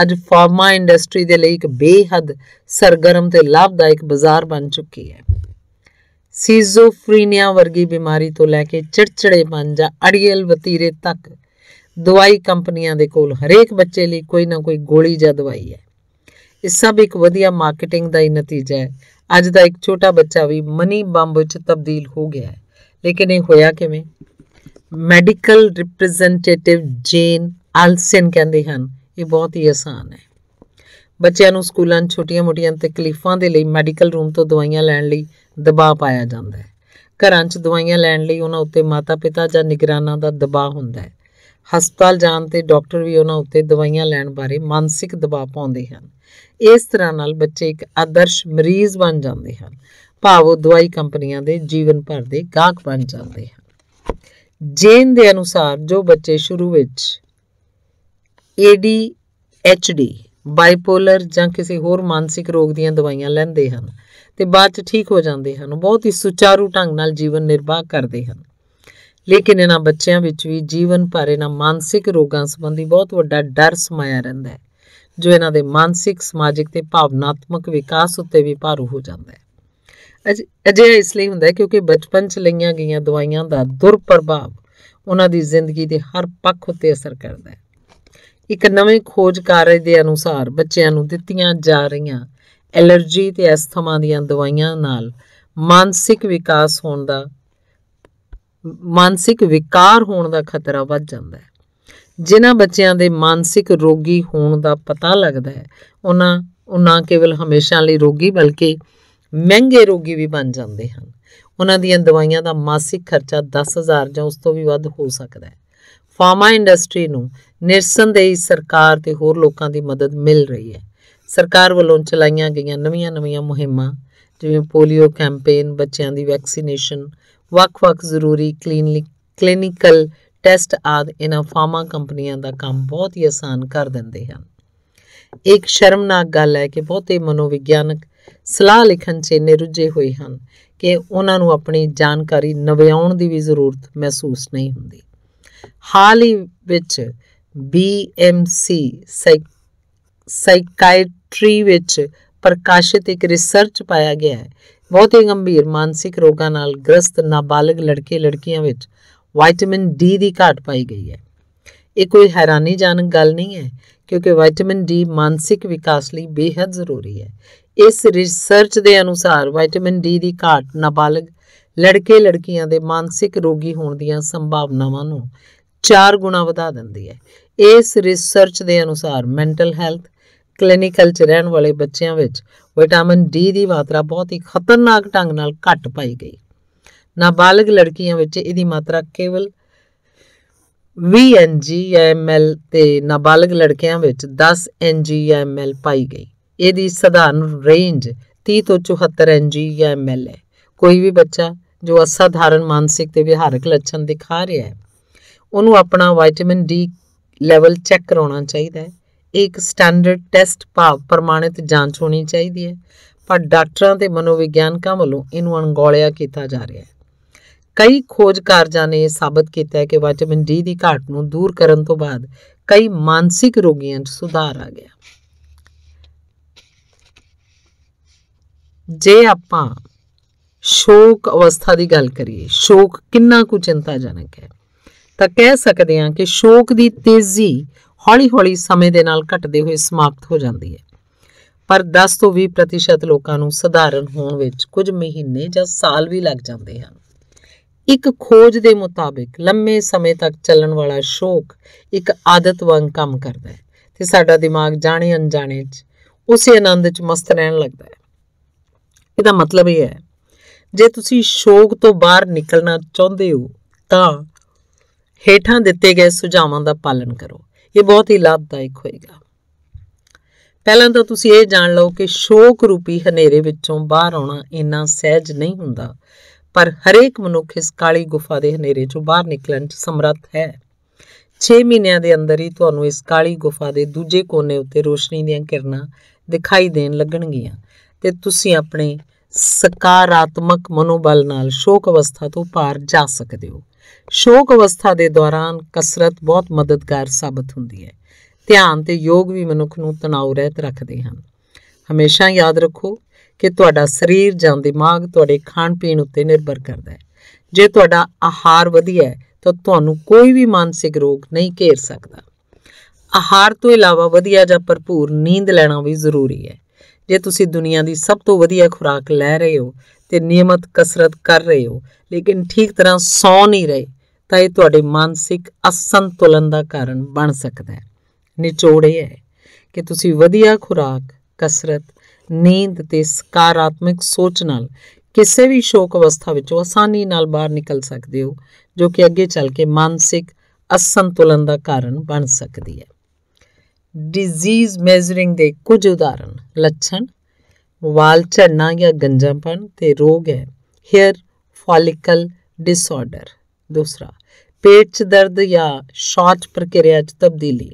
ਅੱਜ ਫਾਰਮਾ ਇੰਡਸਟਰੀ ਦੇ ਲਈ ਇੱਕ ਬੇਹੱਦ ਸਰਗਰਮ ਤੇ ਲਾਭਦਾਇਕ ਬਾਜ਼ਾਰ ਬਣ ਚੁੱਕੀ ਹੈ ਸੀਜ਼ੋਫਰੀਨੀਆ ਵਰਗੀ ਬਿਮਾਰੀ ਤੋਂ ਲੈ ਕੇ ਮਨ ਜਾਂ ਅੜੀਅਲ ਵਤੀਰੇ ਤੱਕ ਦਵਾਈ ਕੰਪਨੀਆਂ ਦੇ ਕੋਲ ਹਰੇਕ ਬੱਚੇ ਲਈ ਕੋਈ ਨਾ ਕੋਈ ਗੋਲੀ ਜਾਂ ਦਵਾਈ ਹੈ ਇਹ ਸਭ ਇੱਕ ਵਧੀਆ ਮਾਰਕੀਟਿੰਗ ਦਾ ਹੀ ਨਤੀਜਾ ਹੈ ਅੱਜ ਦਾ ਇੱਕ ਛੋਟਾ ਬੱਚਾ ਵੀ ਮਨੀ ਬੰਬ ਵਿੱਚ ਤਬਦੀਲ ਹੋ ਗਿਆ ਹੈ ਲੇਕਿਨ ਇਹ ਹੋਇਆ ਕਿਵੇਂ ਮੈਡੀਕਲ ਰਿਪਰੈਜ਼ੈਂਟੇਟਿਵ ਜੇਨ ਆਲਸਨ ਕਹਿੰਦੇ ਹਨ ਇਹ ਬਹੁਤ ਹੀ ਆਸਾਨ ਹੈ ਬੱਚਿਆਂ ਨੂੰ ਸਕੂਲਾਂ 'ਚ ਛੋਟੀਆਂ-ਮੋਟੀਆਂ ਤਕਲੀਫਾਂ ਦੇ ਲਈ ਮੈਡੀਕਲ ਰੂਮ ਤੋਂ ਦਵਾਈਆਂ ਲੈਣ ਲਈ ਦਬਾਅ ਪਾਇਆ ਜਾਂਦਾ ਹੈ ਘਰਾਂ 'ਚ ਦਵਾਈਆਂ ਲੈਣ ਲਈ ਉਹਨਾਂ ਉੱਤੇ ਮਾਤਾ-ਪਿਤਾ ਜਾਂ ਨਿਗਰਾਨਾਂ ਦਾ ਦਬਾਅ ਹੁੰਦਾ ਹੈ ਹਸਪਤਾਲ ਜਾਣ ਤੇ ਡਾਕਟਰ ਵੀ ਉਹਨਾਂ ਉੱਤੇ ਦਵਾਈਆਂ ਲੈਣ ਬਾਰੇ ਮਾਨਸਿਕ ਦਬਾਅ ਪਾਉਂਦੇ ਹਨ ਇਸ ਤਰ੍ਹਾਂ ਨਾਲ ਬੱਚੇ ਇੱਕ ਆਦਰਸ਼ ਮਰੀਜ਼ ਬਣ ਜਾਂਦੇ ਹਨ ਭਾਵ ਉਹ ਦਵਾਈ ਕੰਪਨੀਆਂ ਦੇ ਜੀਵਨ ਭਰ ਦੇ ਗਾਹਕ ਬਣ ਜਾਂਦੇ ਹਨ ਜੇਨ ਦੇ ਅਨੁਸਾਰ ਜੋ ਬੱਚੇ ਸ਼ੁਰੂ ਵਿੱਚ ਏਡੀ ਐਚਡੀ ਬਾਈਪੋਲਰ ਜਾਂ ਕਿਸੇ ਹੋਰ ਮਾਨਸਿਕ ਰੋਗ ਦੀਆਂ ਦਵਾਈਆਂ ਲੈਂਦੇ ਹਨ ਤੇ ਬਾਅਦ ਚ ਠੀਕ ਹੋ ਜਾਂਦੇ ਹਨ ਬਹੁਤ ਹੀ ਸੁਚਾਰੂ ਢੰਗ ਨਾਲ ਜੀਵਨ ਨਿਰਵਾਹ ਕਰਦੇ ਹਨ ਲੇਕਿਨ ਇਹਨਾਂ ਬੱਚਿਆਂ ਵਿੱਚ ਵੀ ਜੀਵਨ ਭਰ ਇਹਨਾਂ ਮਾਨਸਿਕ ਰੋਗਾਂ ਸੰਬੰਧੀ ਬਹੁਤ ਵੱਡਾ ਡਰ ਸਮਾਇਆ ਰਹਿੰਦਾ ਹੈ ਜੋ ਇਹਨਾਂ ਦੇ ਮਾਨਸਿਕ ਸਮਾਜਿਕ ਤੇ ਭਾਵਨਾਤਮਕ ਵਿਕਾਸ ਉੱਤੇ ਵੀ ਭਾਰੂ ਹੋ ਜਾਂਦਾ ਹੈ ਅਜੇ ਇਸ ਲਈ ਹੁੰਦਾ ਹੈ ਕਿਉਂਕਿ ਬਚਪਨ 'ਚ ਲਈਆਂ ਗਈਆਂ ਦਵਾਈਆਂ ਦਾ ਦੁਰਪ੍ਰਭਾਵ ਉਹਨਾਂ ਦੀ ਜ਼ਿੰਦਗੀ ਦੇ ਹਰ ਪੱਖ ਉੱਤੇ ਅਸਰ ਕਰਦਾ ਹੈ ਇੱਕ ਨਵੇਂ ਖੋਜ ਕਾਰਜ ਦੇ ਅਨੁਸਾਰ ਬੱਚਿਆਂ ਨੂੰ ਦਿੱਤੀਆਂ ਜਾ ਰਹੀਆਂ ਐਲਰਜੀ ਤੇ ਅਸਥਮਾ ਦੀਆਂ ਦਵਾਈਆਂ ਨਾਲ ਮਾਨਸਿਕ ਵਿਕਾਸ ਹੋਣ ਦਾ ਮਾਨਸਿਕ ਵਿਕਾਰ ਹੋਣ ਦਾ ਖਤਰਾ ਵੱਧ ਜਾਂਦਾ ਹੈ ਜਿਨ੍ਹਾਂ ਬੱਚਿਆਂ ਦੇ ਮਾਨਸਿਕ ਰੋਗੀ ਹੋਣ ਦਾ ਪਤਾ ਲੱਗਦਾ ਹੈ ਉਹਨਾਂ ਉਹਨਾਂ ਕੇਵਲ ਹਮੇਸ਼ਾ ਲਈ ਰੋਗੀ ਬਲਕਿ ਮਹਿੰਗੇ ਰੋਗੀ ਵੀ ਬਣ ਜਾਂਦੇ ਹਨ ਉਹਨਾਂ ਦੀਆਂ ਦਵਾਈਆਂ ਦਾ ਮਾਸਿਕ ਖਰਚਾ 10000 ਜਾਂ ਉਸ ਤੋਂ ਵੀ ਵੱਧ ਹੋ ਸਕਦਾ ਹੈ ਫਾਰਮਾ ਇੰਡਸਟਰੀ ਨੂੰ ਨਿਰਸੰਦੇਹੀ ਸਰਕਾਰ ਤੇ ਹੋਰ ਲੋਕਾਂ ਦੀ ਮਦਦ ਮਿਲ ਰਹੀ ਹੈ ਸਰਕਾਰ ਵੱਲੋਂ ਚਲਾਈਆਂ ਗਈਆਂ ਨਵੀਆਂ-ਨਵੀਆਂ ਮੁਹਿੰਮਾਂ ਜਿਵੇਂ ਪੋਲੀਓ ਕੈਂਪੇਨ ਬੱਚਿਆਂ ਦੀ ਵੈਕਸੀਨੇਸ਼ਨ ਵੱਖ-ਵੱਖ ਜ਼ਰੂਰੀ ਕਲੀਨਿਕਲ ਟੈਸਟ ਆਦ ਇਹਨਾਂ ਫਾਰਮਾ ਕੰਪਨੀਆਂ ਦਾ ਕੰਮ ਬਹੁਤ ਹੀ ਆਸਾਨ ਕਰ ਦਿੰਦੇ ਹਨ ਇੱਕ ਸ਼ਰਮਨਾਕ ਗੱਲ ਹੈ ਕਿ ਬਹੁਤੇ ਮਨੋਵਿਗਿਆਨਕ ਸਲਾਹ ਲਿਖਣ 'ਚ ਇੰਨੇ ਹੋਏ ਹਨ ਕਿ ਉਹਨਾਂ ਨੂੰ ਆਪਣੀ ਜਾਣਕਾਰੀ ਨਵਿਆਉਣ ਦੀ ਵੀ ਜ਼ਰੂਰਤ ਮਹਿਸੂਸ ਨਹੀਂ ਹੁੰਦੀ ਹਾਲ ਹੀ ਵਿੱਚ BMC ਸਾਈਕਾਇਟਰੀ ਵਿੱਚ ਪ੍ਰਕਾਸ਼ਿਤ ਇੱਕ ਰਿਸਰਚ ਪਾਇਆ ਗਿਆ ਹੈ ਬਹੁਤੇ ਗੰਭੀਰ ਮਾਨਸਿਕ ਰੋਗਾਂ ਨਾਲ ਗ੍ਰਸਤ ਨਾਬਾਲਗ ਲੜਕੇ ਲੜਕੀਆਂ ਵਿੱਚ ਵਿਟਾਮਿਨ ਡੀ ਦੀ ਘਾਟ ਪਾਈ ਗਈ ਹੈ ਇਹ ਕੋਈ ਹੈਰਾਨੀਜਨਕ ਗੱਲ ਨਹੀਂ ਹੈ ਕਿਉਂਕਿ ਵਿਟਾਮਿਨ ਡੀ ਮਾਨਸਿਕ ਵਿਕਾਸ ਲਈ ਬੇहद ਜ਼ਰੂਰੀ ਹੈ ਇਸ ਰਿਸਰਚ ਦੇ ਅਨੁਸਾਰ ਵਿਟਾਮਿਨ ਡੀ ਦੀ ਘਾਟ ਨਾਬਾਲਗ ਲੜਕੇ ਲੜਕੀਆਂ ਦੇ ਮਾਨਸਿਕ ਰੋਗੀ ਹੋਣ ਦੀਆਂ ਸੰਭਾਵਨਾਵਾਂ ਨੂੰ 4 ਗੁਣਾ ਵਧਾ ਦਿੰਦੀ ਹੈ ਇਸ ਰਿਸਰਚ ਦੇ ਅਨੁਸਾਰ ਮੈਂਟਲ ਹੈਲਥ ਕਲੀਨਿਕਲ 'ਚ ਰਹਿਣ ਵਾਲੇ ਬੱਚਿਆਂ ਵਿੱਚ ਵਿਟਾਮਿਨ ਡੀ ਦੀ ਮਾਤਰਾ ਬਹੁਤ ਹੀ ਖਤਰਨਾਕ ਢੰਗ ਨਾਲ ਘੱਟ ਪਾਈ ਗਈ ਨਾਬਾਲਗ ਲੜਕੀਆਂ ਵਿੱਚ ਇਹਦੀ ਮਾਤਰਾ ਕੇਵਲ 20 ml ਤੇ ਨਾਬਾਲਗ ਲੜਕਿਆਂ ਵਿੱਚ 10 NG ml ਪਾਈ ਗਈ ਇਹਦੀ ਸਧਾਰਨ ਰੇਂਜ 30 ਤੋਂ 74 NG ml ਹੈ ਕੋਈ ਵੀ ਬੱਚਾ ਜੋ ਅਸਾਧਾਰਨ ਮਾਨਸਿਕ ਤੇ ਵਿਹਾਰਕ ਲੱਛਣ ਦਿਖਾ ਰਿਹਾ ਹੈ ਉਹਨੂੰ ਆਪਣਾ ਵਿਟਾਮਿਨ ਡੀ ਲੈਵਲ ਚੈੱਕ ਕਰਾਉਣਾ ਚਾਹੀਦਾ ਹੈ ਇੱਕ ਸਟੈਂਡਰਡ ਟੈਸਟ ਭਾਵ ਪ੍ਰਮਾਣਿਤ ਜਾਂਚ ਹੋਣੀ ਚਾਹੀਦੀ ਹੈ ਪਰ ਡਾਕਟਰਾਂ ਤੇ ਮਨੋਵਿਗਿਆਨਕਾਂ ਵੱਲੋਂ ਇਹਨੂੰ ਅਣਗੌਲਿਆ ਕੀਤਾ ਜਾ ਰਿਹਾ ਹੈ ਕਈ ਖੋਜਕਾਰਾਂ ਨੇ ਸਾਬਤ ਕੀਤਾ ਹੈ ਕਿ ਵਿਟਾਮਿਨ ਡੀ ਦੀ ਘਾਟ ਨੂੰ ਦੂਰ ਕਰਨ ਤੋਂ ਬਾਅਦ ਕਈ ਮਾਨਸਿਕ ਰੋਗੀਆਂ 'ਚ ਸੁਧਾਰ ਆ ਗਿਆ ਜੇ ਆਪਾਂ ਸ਼ੋਕ ਅਵਸਥਾ ਦੀ ਗੱਲ ਕਰੀਏ ਸ਼ੋਕ ਕਿੰਨਾ ਕੁ ਚਿੰਤਾਜਨਕ ਹੈ ਤਾਂ ਕਹਿ ਸਕਦੇ ਹਾਂ ਕਿ ਸ਼ੋਕ ਦੀ ਤੇਜ਼ੀ ਹੌਲੀ-ਹੌਲੀ ਸਮੇਂ ਦੇ ਨਾਲ ਘਟਦੇ ਹੋਏ ਸਮਾਪਤ ਹੋ ਜਾਂਦੀ ਹੈ ਪਰ 10 ਤੋਂ 20% ਲੋਕਾਂ ਨੂੰ ਸਧਾਰਨ ਹੋਣ ਵਿੱਚ ਕੁਝ ਮਹੀਨੇ ਜਾਂ ਸਾਲ ਵੀ ਲੱਗ ਜਾਂਦੇ ਹਨ ਇੱਕ ਖੋਜ ਦੇ ਮੁਤਾਬਿਕ ਲੰਮੇ ਸਮੇਂ ਤੱਕ ਚੱਲਣ ਵਾਲਾ ਸ਼ੌਕ ਇੱਕ ਆਦਤ ਵਾਂਗ ਕੰਮ ਕਰਦਾ ਹੈ ਤੇ ਸਾਡਾ ਦਿਮਾਗ ਜਾਣੇ ਅਣਜਾਣੇ 'ਚ ਉਸੇ ਆਨੰਦ 'ਚ ਮਸਤ ਰਹਿਣ ਲੱਗਦਾ ਹੈ ਇਹਦਾ ਮਤਲਬ ਇਹ ਹੈ ਜੇ ਤੁਸੀਂ ਸ਼ੌਕ ਤੋਂ ਬਾਹਰ ਨਿਕਲਣਾ ਚਾਹੁੰਦੇ ਹੋ ਤਾਂ ਹੇਠਾਂ ਦਿੱਤੇ ਗਏ ਸੁਝਾਵਾਂ ਦਾ ਪਾਲਣ ਕਰੋ ਇਹ ਬਹੁਤ ਹੀ ਲਾਭਦਾਇਕ ਹੋਏਗਾ ਪਹਿਲਾਂ ਤਾਂ ਤੁਸੀਂ ਇਹ ਜਾਣ ਲਓ ਕਿ ਸ਼ੋਕ ਰੂਪੀ ਹਨੇਰੇ ਵਿੱਚੋਂ ਬਾਹਰ ਆਉਣਾ ਇੰਨਾ ਸਹਿਜ ਨਹੀਂ ਹੁੰਦਾ ਪਰ ਹਰੇਕ ਮਨੁੱਖ ਇਸ ਕਾਲੀ ਗੁਫਾ ਦੇ ਹਨੇਰੇ ਚੋਂ ਬਾਹਰ ਨਿਕਲਣ 'ਚ ਸਮਰੱਥ ਹੈ 6 ਮਹੀਨਿਆਂ ਦੇ ਅੰਦਰ ਹੀ ਤੁਹਾਨੂੰ ਇਸ ਕਾਲੀ ਗੁਫਾ ਦੇ ਦੂਜੇ ਕੋਨੇ ਉੱਤੇ ਰੋਸ਼ਨੀ ਦੀਆਂ ਕਿਰਨਾਂ ਦਿਖਾਈ ਦੇਣ ਲੱਗਣਗੀਆਂ ਤੇ ਤੁਸੀਂ ਆਪਣੇ ਸਕਾਰਾਤਮਕ ਮਨੋਬਲ ਨਾਲ ਸ਼ੋਕ ਅਵਸਥਾ ਤੋਂ ਪਾਰ ਜਾ ਸਕਦੇ ਹੋ ਸ਼ੋਕ ਅਵਸਥਾ ਦੇ ਦੌਰਾਨ ਕਸਰਤ ਬਹੁਤ ਮਦਦਗਾਰ ਸਾਬਤ ਹੁੰਦੀ ਹੈ ਧਿਆਨ ਤੇ ਯੋਗ ਵੀ ਮਨੁੱਖ ਨੂੰ ਤਣਾਅ ਰਹਿਤ ਰੱਖਦੇ ਹਨ ਹਮੇਸ਼ਾ ਯਾਦ ਰੱਖੋ ਕਿ ਤੁਹਾਡਾ ਸਰੀਰ ਜਾਂ ਦਿਮਾਗ ਤੁਹਾਡੇ ਖਾਣ ਪੀਣ ਉੱਤੇ ਨਿਰਭਰ ਕਰਦਾ ਹੈ ਜੇ ਤੁਹਾਡਾ ਆਹਾਰ ਵਧੀਆ ਹੈ ਤਾਂ ਤੁਹਾਨੂੰ ਕੋਈ ਵੀ ਮਾਨਸਿਕ ਰੋਗ ਨਹੀਂ ਘੇਰ ਸਕਦਾ ਆਹਾਰ ਤੋਂ ਇਲਾਵਾ ਵਧੀਆ ਜਾਂ ਭਰਪੂਰ ਨੀਂਦ ਲੈਣਾ ਵੀ ਜ਼ਰੂਰੀ ਹੈ ਜੇ ਤੁਸੀਂ ਦੁਨੀਆ ਦੀ ਸਭ ਤੋਂ ਵਧੀਆ ਖੁਰਾਕ ਲੈ ਰਹੇ ਹੋ ਤੇ ਨਿਯਮਤ ਕਸਰਤ ਕਰ ਰਹੇ ਹੋ ਲੇਕਿਨ ਠੀਕ ਤਰ੍ਹਾਂ ਸੌ ਨਹੀਂ ਰਹੇ ਤਾਂ ਇਹ ਤੁਹਾਡੇ ਮਾਨਸਿਕ ਅਸੰਤੁਲਨ ਦਾ ਕਾਰਨ ਬਣ ਸਕਦਾ ਹੈ ਨਿਚੋੜ ਇਹ ਹੈ ਕਿ ਤੁਸੀਂ ਵਧੀਆ ਖੁਰਾਕ ਕਸਰਤ ਨੀਂਦ ਤੇ ਸਕਾਰਾਤਮਕ ਸੋਚ ਨਾਲ ਕਿਸੇ ਵੀ ਸ਼ੋਕ ਅਵਸਥਾ ਵਿੱਚੋਂ ਆਸਾਨੀ ਨਾਲ ਬਾਹਰ ਨਿਕਲ ਸਕਦੇ ਹੋ ਜੋ ਕਿ ਅੱਗੇ ਚੱਲ ਕੇ ਮਾਨਸਿਕ ਅਸੰਤੁਲਨ ਦਾ ਕਾਰਨ ਬਣ ਸਕਦੀ ਹੈ ਡਿਜ਼ੀਜ਼ ਮੈਜ਼ਰਿੰਗ ਦੇ ਕੁਝ ਉਦਾਹਰਣ ਲੱਛਣ ਵਾਲ ਝੜਨਾ ਜਾਂ ਗੰਜਾਪਣ ਤੇ ਰੋਗ ਹੈ ਹੇਅਰ ਫੋਲਿਕਲ ਡਿਸਆਰਡਰ ਦੂਸਰਾ ਪੇਟ 'ਚ ਦਰਦ ਜਾਂ ਸ਼ਾਰਟ ਪ੍ਰਕਿਰਿਆ 'ਚ ਤਬਦੀਲੀ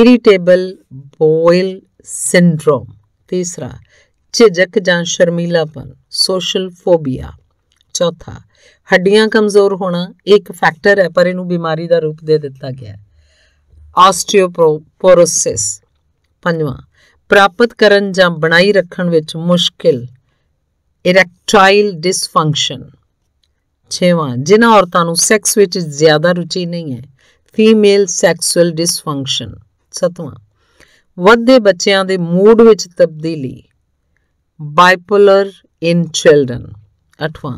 ਇਰੀਟੇਬਲ ਬੋਇਲ ਸਿੰਡਰੋਮ ਤੀਸਰਾ ਝਿਜਕ ਜਾਂ ਸ਼ਰਮੀਲਾਪਨ ਸੋਸ਼ਲ ਫੋਬੀਆ ਚੌਥਾ ਹੱਡੀਆਂ ਕਮਜ਼ੋਰ ਹੋਣਾ ਇੱਕ ਫੈਕਟਰ ਹੈ ਪਰ ਇਹਨੂੰ ਬਿਮਾਰੀ ਦਾ ਰੂਪ ਦੇ ਦਿੱਤਾ ਗਿਆ ਹੈ ਆਸਟੀਓਪੋਰੋਸਿਸ ਪੰਜਵਾਂ ਪ੍ਰਾਪਤ ਕਰਨ ਜਾਂ ਬਣਾਈ ਰੱਖਣ ਵਿੱਚ ਮੁਸ਼ਕਿਲ ਇਰੈਕਟਾਈਲ ਡਿਸਫੰਕਸ਼ਨ ਛੇਵਾਂ ਜਿਨ੍ਹਾਂ ਔਰਤਾਂ ਨੂੰ ਸੈਕਸ ਵਿੱਚ ਜ਼ਿਆਦਾ ਰੁਚੀ ਨਹੀਂ ਹੈ ਫੀਮੇਲ ਸੈਕਸੁਅਲ ਡਿਸਫੰਕਸ਼ਨ ਸਤਵਾਂ ਵੱਡੇ ਬੱਚਿਆਂ ਦੇ ਮੂਡ ਵਿੱਚ ਤਬਦੀਲੀ ਬਾਈਪੋਲਰ ਇਨ ਚਿਲड्रन ਅਠਵਾਂ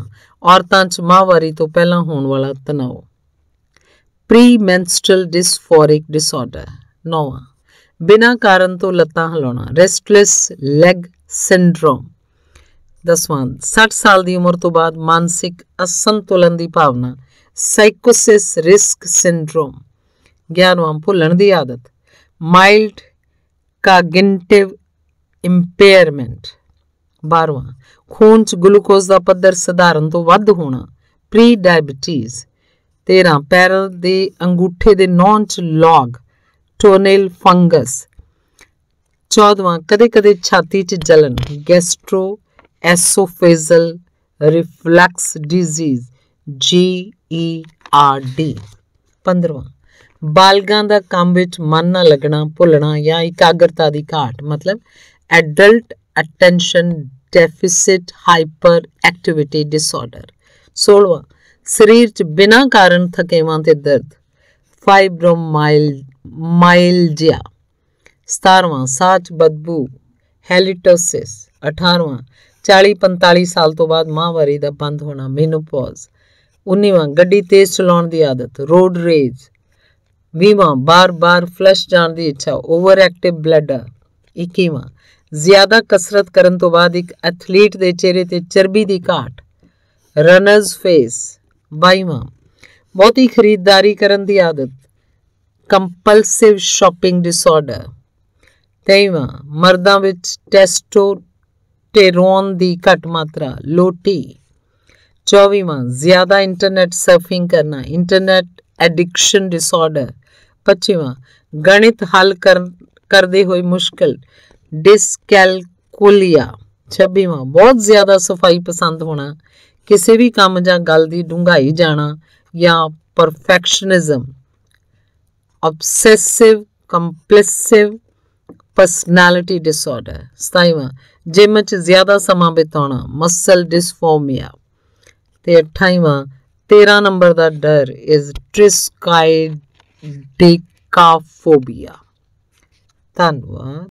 ਔਰਤਾਂ 'ਚ ਮਾਹਵਾਰੀ ਤੋਂ ਪਹਿਲਾਂ ਹੋਣ ਵਾਲਾ ਤਣਾਅ ਪ੍ਰੀ ਮੈਂਸਟਰਲ ਡਿਸਫੋਰਿਕ ਡਿਸਆਰਡਰ 9ਵਾਂ ਬਿਨਾਂ ਕਾਰਨ ਤੋਂ ਲੱਤਾਂ ਹਿਲਾਉਣਾ ਰੈਸਟਲੈਸ ਲੈਗ ਸਿੰਡਰੋਮ ਦਸਵਾਂ 60 ਸਾਲ ਦੀ ਉਮਰ ਤੋਂ ਬਾਅਦ ਮਾਨਸਿਕ ਅਸੰਤੁਲਨ ਦੀ ਭਾਵਨਾ ਸਾਈਕੋਸਿਸ ਰਿਸਕ ਸਿੰਡਰੋਮ ਗਿਆਨਵਾਂ ਭੁੱਲਣ ਦੀ ਆਦਤ ਮਾਈਲਡ ਕਾਗਨਿਟਿਵ ਇੰਪੇਅਰਮੈਂਟ 12ਵਾਂ ਖੂਨ 'ਚ ਗਲੂਕੋਜ਼ ਦਾ ਪੱਧਰ ਸਧਾਰਨ ਤੋਂ ਵੱਧ ਹੋਣਾ ਪ੍ਰੀ ਡਾਇਬੀਟੀਜ਼ 13 ਪੈਰ ਦੇ ਅੰਗੂਠੇ ਦੇ ਨੌਂ 'ਚ ਲੌਗ ਟੋਨੇਲ ਫੰਗਸ 14ਵਾਂ ਕਦੇ-ਕਦੇ ਛਾਤੀ 'ਚ ਜਲਨ gastroesophageal reflux disease G E R D 15ਵਾਂ ਬਾਲਗਾਂ ਦਾ ਕੰਮ ਵਿੱਚ ਮਨ ਨਾ ਲੱਗਣਾ ਭੁੱਲਣਾ ਜਾਂ ਇਕਾਗਰਤਾ ਦੀ ਘਾਟ ਮਤਲਬ adult attention deficit hyperactivity disorder 16ਵਾਂ ਸਰੀਰ 'ਚ ਬਿਨਾਂ ਕਾਰਨ ਥਕੇਵਾਂ ਤੇ ਦਰਦ ਫਾਈਬਰੋਮਾਈਲਜੀਆ 17ਵਾਂ ਸਾਹ 'ਚ ਬਦਬੂ ਹੈਲੀਟੋਸਿਸ 18ਵਾਂ 40-45 ਸਾਲ ਤੋਂ ਬਾਅਦ ਮਾਹਵਾਰੀ ਦਾ ਬੰਦ ਹੋਣਾ ਮੈਨੋਪੌਜ਼ 19ਵਾਂ ਗੱਡੀ ਤੇਜ਼ ਚਲਾਉਣ ਦੀ ਆਦਤ ਰੋਡ ਰੇਜ 20ਵਾਂ ਬਾਰ-ਬਾਰ ਫਲਸ਼ ਜਾਣ ਦੀ ਇੱਛਾ ਓਵਰ ਐਕਟਿਵ ਬਲੱਡਰ 21ਵਾਂ ਜ਼ਿਆਦਾ ਕਸਰਤ ਕਰਨ ਤੋਂ ਬਾਅਦ ਇੱਕ ਐਥਲੀਟ ਦੇ ਚਿਹਰੇ ਤੇ ਚਰਬੀ ਦੀ ਘਾਟ ਰਨਰਸ ਫੇਸ 22ਵਾਂ ਬਹੁਤੀ ਖਰੀਦਦਾਰੀ ਕਰਨ ਦੀ ਆਦਤ ਕੰਪਲਸਿਵ ਸ਼ਾਪਿੰਗ ਡਿਸਆਰਡਰ 23ਵਾਂ ਮਰਦਾਂ ਵਿੱਚ ਟੈਸਟੋ टेस्टोस्टेरोन की घट मात्रा लोटी चौबीवा ज़्यादा इंटरनेट सर्फिंग करना इंटरनेट एडिक्शन डिसऑर्डर पच्चीवा गणित हल कर करते हुए मुश्किल डिसकैलकुलिया छब्बीवा बहुत ज़्यादा सफाई पसंद होना किसी भी काम या गल की डूंघाई जाना या perfectionism obsessive compulsive personality disorder सताईवा ਜਿਮ 'ਚ ਜ਼ਿਆਦਾ ਸਮਾਂ ਬਿਤਾਉਣਾ ਮਸਲ ਡਿਸਫੋਰਮੀਆ ਤੇ 28ਵਾਂ 13 ਨੰਬਰ ਦਾ ਡਰ ਇਜ਼ ਟ੍ਰਿਸਕਾਈਡਿਕਾਫੋਬੀਆ ਧੰਨਵਾਦ